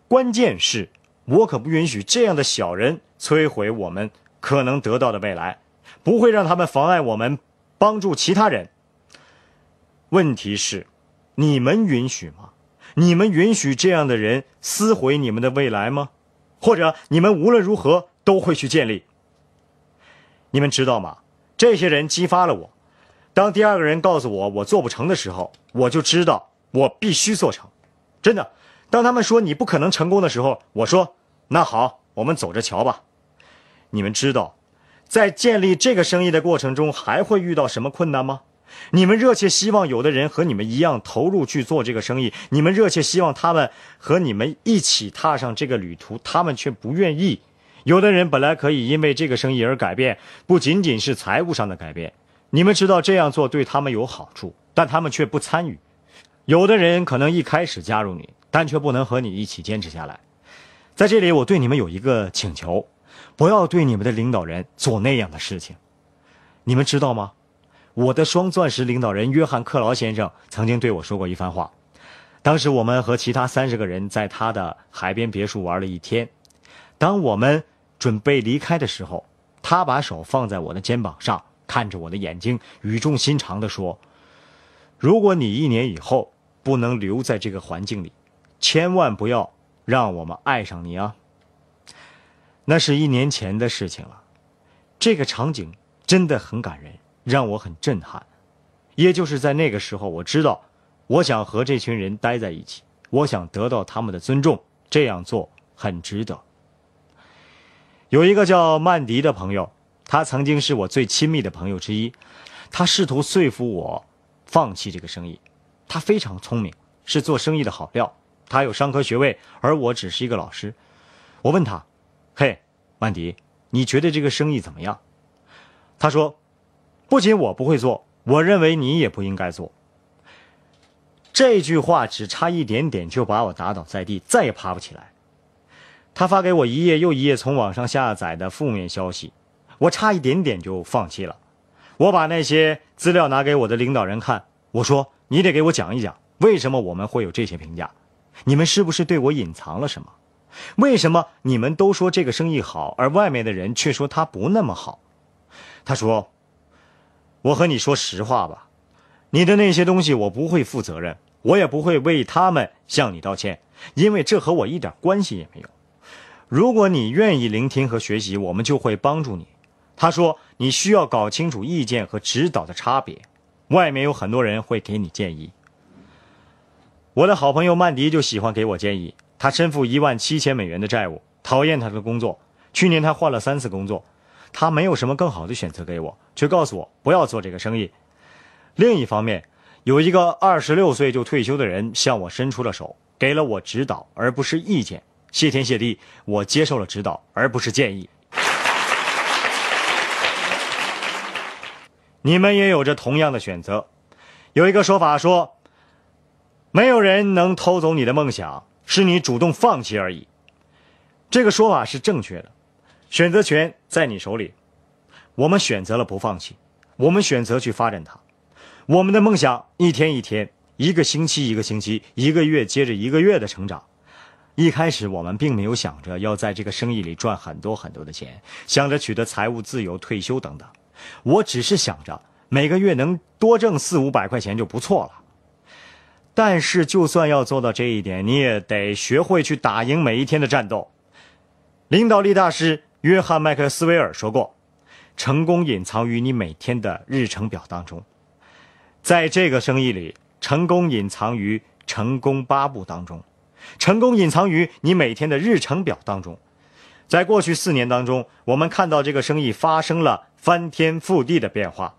关键是，我可不允许这样的小人摧毁我们可能得到的未来，不会让他们妨碍我们帮助其他人。问题是，你们允许吗？你们允许这样的人撕毁你们的未来吗？或者你们无论如何都会去建立？你们知道吗？这些人激发了我。当第二个人告诉我我做不成的时候，我就知道我必须做成。真的，当他们说你不可能成功的时候，我说：“那好，我们走着瞧吧。”你们知道，在建立这个生意的过程中，还会遇到什么困难吗？你们热切希望有的人和你们一样投入去做这个生意，你们热切希望他们和你们一起踏上这个旅途，他们却不愿意。有的人本来可以因为这个生意而改变，不仅仅是财务上的改变。你们知道这样做对他们有好处，但他们却不参与。有的人可能一开始加入你，但却不能和你一起坚持下来。在这里，我对你们有一个请求：不要对你们的领导人做那样的事情。你们知道吗？我的双钻石领导人约翰·克劳先生曾经对我说过一番话。当时我们和其他三十个人在他的海边别墅玩了一天。当我们准备离开的时候，他把手放在我的肩膀上，看着我的眼睛，语重心长地说：“如果你一年以后。”不能留在这个环境里，千万不要让我们爱上你啊！那是一年前的事情了，这个场景真的很感人，让我很震撼。也就是在那个时候，我知道，我想和这群人待在一起，我想得到他们的尊重，这样做很值得。有一个叫曼迪的朋友，他曾经是我最亲密的朋友之一，他试图说服我放弃这个生意。他非常聪明，是做生意的好料。他有商科学位，而我只是一个老师。我问他：“嘿，曼迪，你觉得这个生意怎么样？”他说：“不仅我不会做，我认为你也不应该做。”这句话只差一点点就把我打倒在地，再也爬不起来。他发给我一页又一页从网上下载的负面消息，我差一点点就放弃了。我把那些资料拿给我的领导人看，我说。你得给我讲一讲为什么我们会有这些评价？你们是不是对我隐藏了什么？为什么你们都说这个生意好，而外面的人却说他不那么好？他说：“我和你说实话吧，你的那些东西我不会负责任，我也不会为他们向你道歉，因为这和我一点关系也没有。如果你愿意聆听和学习，我们就会帮助你。”他说：“你需要搞清楚意见和指导的差别。”外面有很多人会给你建议。我的好朋友曼迪就喜欢给我建议。他身负一万七千美元的债务，讨厌他的工作。去年他换了三次工作，他没有什么更好的选择给我，却告诉我不要做这个生意。另一方面，有一个二十六岁就退休的人向我伸出了手，给了我指导，而不是意见。谢天谢地，我接受了指导，而不是建议。你们也有着同样的选择，有一个说法说，没有人能偷走你的梦想，是你主动放弃而已。这个说法是正确的，选择权在你手里。我们选择了不放弃，我们选择去发展它。我们的梦想一天一天，一个星期一个星期，一个月接着一个月的成长。一开始我们并没有想着要在这个生意里赚很多很多的钱，想着取得财务自由、退休等等。我只是想着每个月能多挣四五百块钱就不错了，但是就算要做到这一点，你也得学会去打赢每一天的战斗。领导力大师约翰·麦克斯韦尔说过：“成功隐藏于你每天的日程表当中。”在这个生意里，成功隐藏于成功八步当中，成功隐藏于你每天的日程表当中。在过去四年当中，我们看到这个生意发生了。翻天覆地的变化。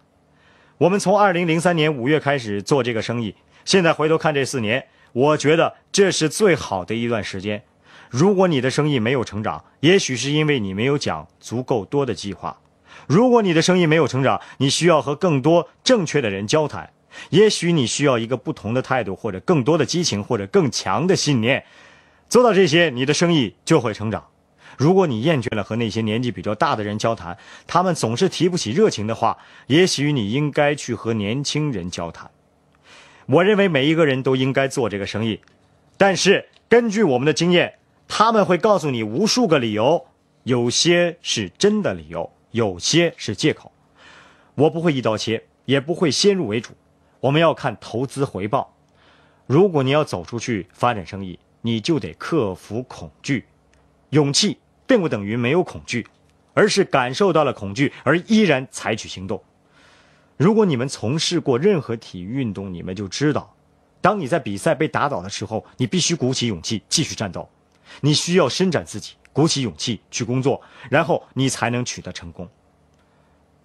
我们从二零零三年五月开始做这个生意，现在回头看这四年，我觉得这是最好的一段时间。如果你的生意没有成长，也许是因为你没有讲足够多的计划；如果你的生意没有成长，你需要和更多正确的人交谈。也许你需要一个不同的态度，或者更多的激情，或者更强的信念。做到这些，你的生意就会成长。如果你厌倦了和那些年纪比较大的人交谈，他们总是提不起热情的话，也许你应该去和年轻人交谈。我认为每一个人都应该做这个生意，但是根据我们的经验，他们会告诉你无数个理由，有些是真的理由，有些是借口。我不会一刀切，也不会先入为主。我们要看投资回报。如果你要走出去发展生意，你就得克服恐惧、勇气。并不等于没有恐惧，而是感受到了恐惧而依然采取行动。如果你们从事过任何体育运动，你们就知道，当你在比赛被打倒的时候，你必须鼓起勇气继续战斗。你需要伸展自己，鼓起勇气去工作，然后你才能取得成功。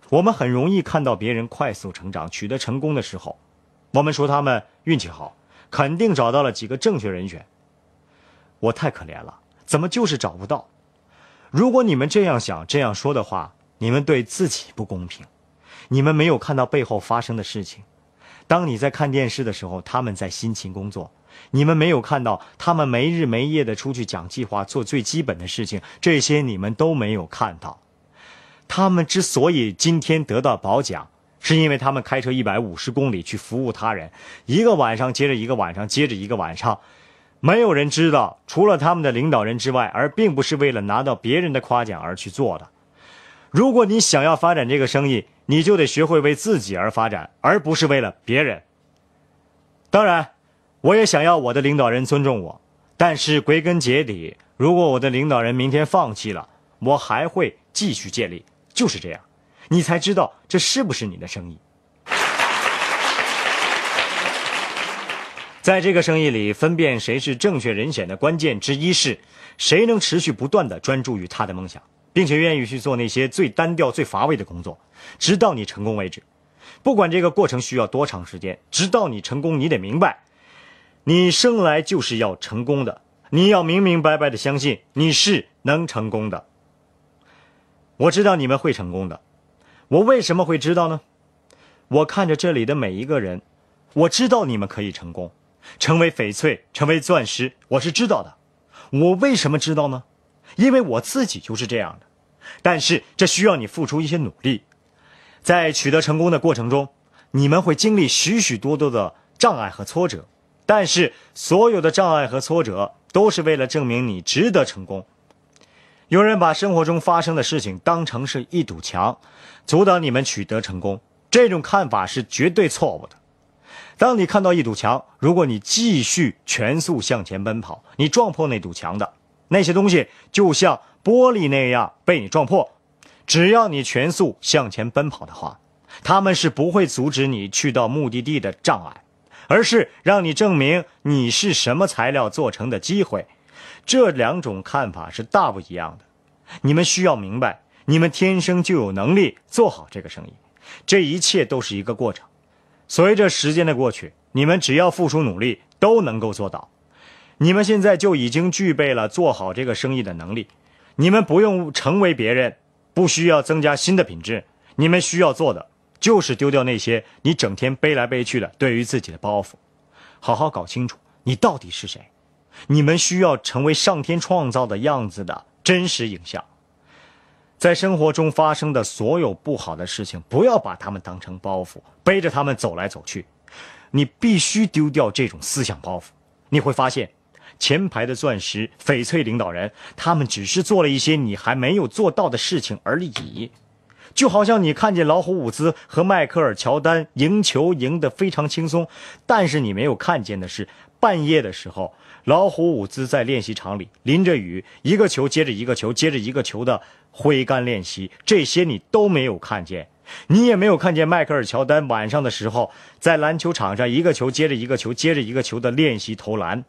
我们很容易看到别人快速成长、取得成功的时候，我们说他们运气好，肯定找到了几个正确人选。我太可怜了，怎么就是找不到？如果你们这样想、这样说的话，你们对自己不公平。你们没有看到背后发生的事情。当你在看电视的时候，他们在辛勤工作。你们没有看到他们没日没夜的出去讲计划、做最基本的事情。这些你们都没有看到。他们之所以今天得到褒奖，是因为他们开车一百五十公里去服务他人，一个晚上接着一个晚上，接着一个晚上。没有人知道，除了他们的领导人之外，而并不是为了拿到别人的夸奖而去做的。如果你想要发展这个生意，你就得学会为自己而发展，而不是为了别人。当然，我也想要我的领导人尊重我，但是归根结底，如果我的领导人明天放弃了，我还会继续建立。就是这样，你才知道这是不是你的生意。在这个生意里，分辨谁是正确人选的关键之一是，谁能持续不断的专注于他的梦想，并且愿意去做那些最单调、最乏味的工作，直到你成功为止。不管这个过程需要多长时间，直到你成功，你得明白，你生来就是要成功的。你要明明白白的相信你是能成功的。我知道你们会成功的。我为什么会知道呢？我看着这里的每一个人，我知道你们可以成功。成为翡翠，成为钻石，我是知道的。我为什么知道呢？因为我自己就是这样的。但是这需要你付出一些努力。在取得成功的过程中，你们会经历许许多多的障碍和挫折。但是所有的障碍和挫折都是为了证明你值得成功。有人把生活中发生的事情当成是一堵墙，阻挡你们取得成功，这种看法是绝对错误的。当你看到一堵墙，如果你继续全速向前奔跑，你撞破那堵墙的那些东西，就像玻璃那样被你撞破。只要你全速向前奔跑的话，他们是不会阻止你去到目的地的障碍，而是让你证明你是什么材料做成的机会。这两种看法是大不一样的。你们需要明白，你们天生就有能力做好这个生意，这一切都是一个过程。随着时间的过去，你们只要付出努力，都能够做到。你们现在就已经具备了做好这个生意的能力。你们不用成为别人，不需要增加新的品质。你们需要做的就是丢掉那些你整天背来背去的对于自己的包袱，好好搞清楚你到底是谁。你们需要成为上天创造的样子的真实影像。在生活中发生的所有不好的事情，不要把他们当成包袱，背着他们走来走去。你必须丢掉这种思想包袱，你会发现，前排的钻石、翡翠领导人，他们只是做了一些你还没有做到的事情而已。就好像你看见老虎伍兹和迈克尔乔丹赢球赢得非常轻松，但是你没有看见的是，半夜的时候。老虎伍兹在练习场里淋着雨，一个球接着一个球，接着一个球的挥杆练习，这些你都没有看见，你也没有看见迈克尔乔丹晚上的时候在篮球场上一个球接着一个球，接着一个球的练习投篮。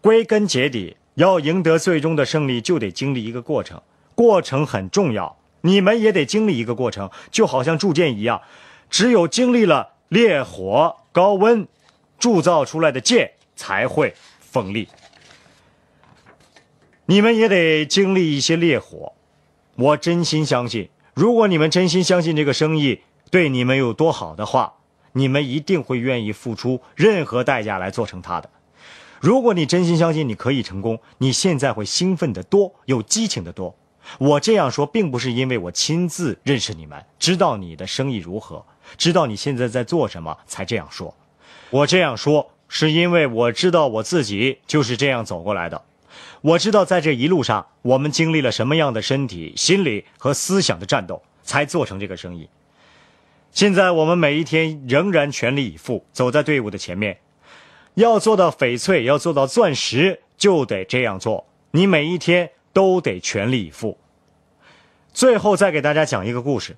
归根结底，要赢得最终的胜利，就得经历一个过程，过程很重要。你们也得经历一个过程，就好像铸剑一样，只有经历了烈火高温，铸造出来的剑才会。锋利，你们也得经历一些烈火。我真心相信，如果你们真心相信这个生意对你们有多好的话，你们一定会愿意付出任何代价来做成它的。如果你真心相信你可以成功，你现在会兴奋的多，有激情的多。我这样说，并不是因为我亲自认识你们，知道你的生意如何，知道你现在在做什么，才这样说。我这样说。是因为我知道我自己就是这样走过来的，我知道在这一路上我们经历了什么样的身体、心理和思想的战斗，才做成这个生意。现在我们每一天仍然全力以赴，走在队伍的前面。要做到翡翠，要做到钻石，就得这样做。你每一天都得全力以赴。最后再给大家讲一个故事，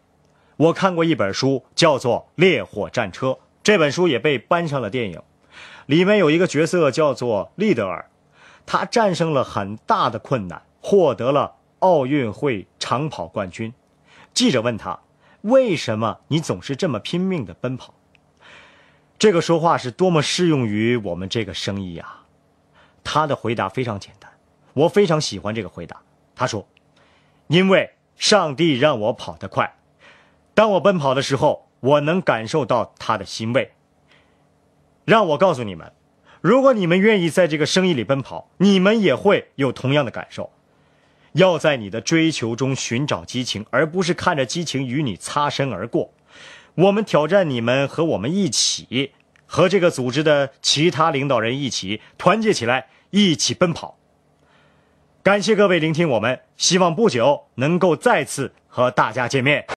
我看过一本书，叫做《烈火战车》，这本书也被搬上了电影。里面有一个角色叫做利德尔，他战胜了很大的困难，获得了奥运会长跑冠军。记者问他：“为什么你总是这么拼命的奔跑？”这个说话是多么适用于我们这个生意啊！他的回答非常简单，我非常喜欢这个回答。他说：“因为上帝让我跑得快，当我奔跑的时候，我能感受到他的欣慰。”让我告诉你们，如果你们愿意在这个生意里奔跑，你们也会有同样的感受。要在你的追求中寻找激情，而不是看着激情与你擦身而过。我们挑战你们和我们一起，和这个组织的其他领导人一起团结起来，一起奔跑。感谢各位聆听，我们希望不久能够再次和大家见面。